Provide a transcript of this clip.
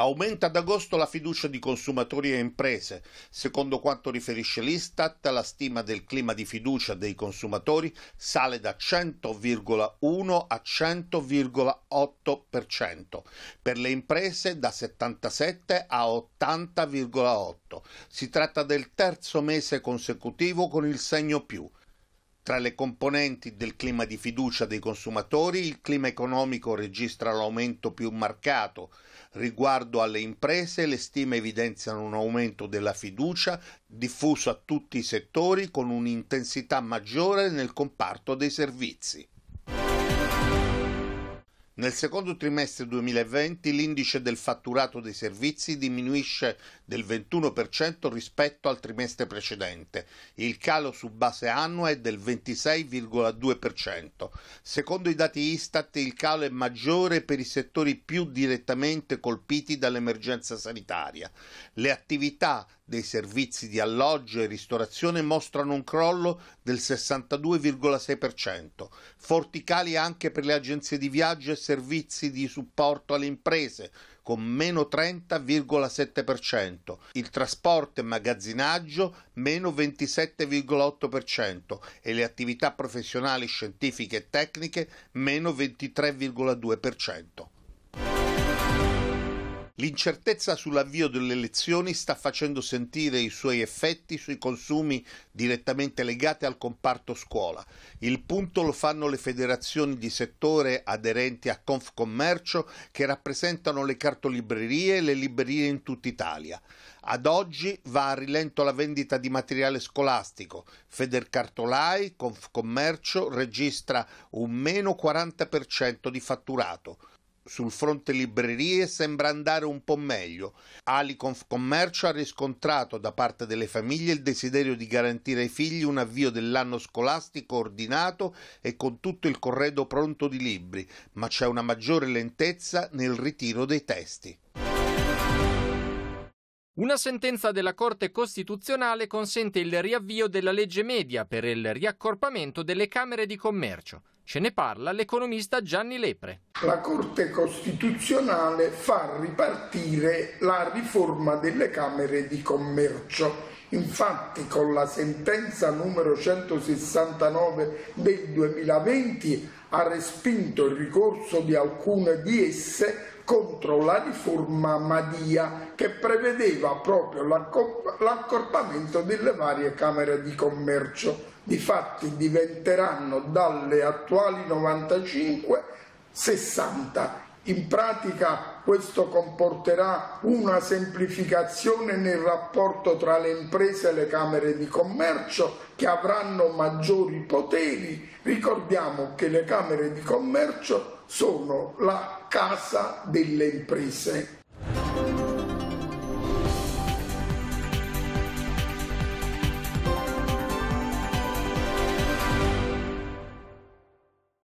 Aumenta ad agosto la fiducia di consumatori e imprese. Secondo quanto riferisce l'Istat, la stima del clima di fiducia dei consumatori sale da 100,1 a 100,8%, per le imprese da 77 a 80,8. Si tratta del terzo mese consecutivo con il segno più. Tra le componenti del clima di fiducia dei consumatori, il clima economico registra l'aumento più marcato. Riguardo alle imprese, le stime evidenziano un aumento della fiducia diffuso a tutti i settori con un'intensità maggiore nel comparto dei servizi. Nel secondo trimestre 2020 l'indice del fatturato dei servizi diminuisce del 21% rispetto al trimestre precedente. Il calo su base annua è del 26,2%. Secondo i dati Istat il calo è maggiore per i settori più direttamente colpiti dall'emergenza sanitaria. Le attività dei servizi di alloggio e ristorazione mostrano un crollo del 62,6%. Forti cali anche per le agenzie di viaggio e servizi di supporto alle imprese, con meno 30,7%, il trasporto e magazzinaggio meno 27,8% e le attività professionali scientifiche e tecniche meno 23,2%. L'incertezza sull'avvio delle elezioni sta facendo sentire i suoi effetti sui consumi direttamente legati al comparto scuola. Il punto lo fanno le federazioni di settore aderenti a Confcommercio che rappresentano le cartolibrerie e le librerie in tutta Italia. Ad oggi va a rilento la vendita di materiale scolastico. Federcartolai, Confcommercio, registra un meno 40% di fatturato. Sul fronte librerie sembra andare un po' meglio. Aliconfcommercio ha riscontrato da parte delle famiglie il desiderio di garantire ai figli un avvio dell'anno scolastico ordinato e con tutto il corredo pronto di libri, ma c'è una maggiore lentezza nel ritiro dei testi. Una sentenza della Corte Costituzionale consente il riavvio della legge media per il riaccorpamento delle Camere di Commercio. Ce ne parla l'economista Gianni Lepre. La Corte Costituzionale fa ripartire la riforma delle Camere di Commercio. Infatti con la sentenza numero 169 del 2020 ha respinto il ricorso di alcune di esse contro la riforma Madia che prevedeva proprio l'accorpamento delle varie Camere di Commercio. Difatti diventeranno dalle attuali attuali 95, 60. In pratica questo comporterà una semplificazione nel rapporto tra le imprese e le camere di commercio che avranno maggiori poteri. Ricordiamo che le camere di commercio sono la casa delle imprese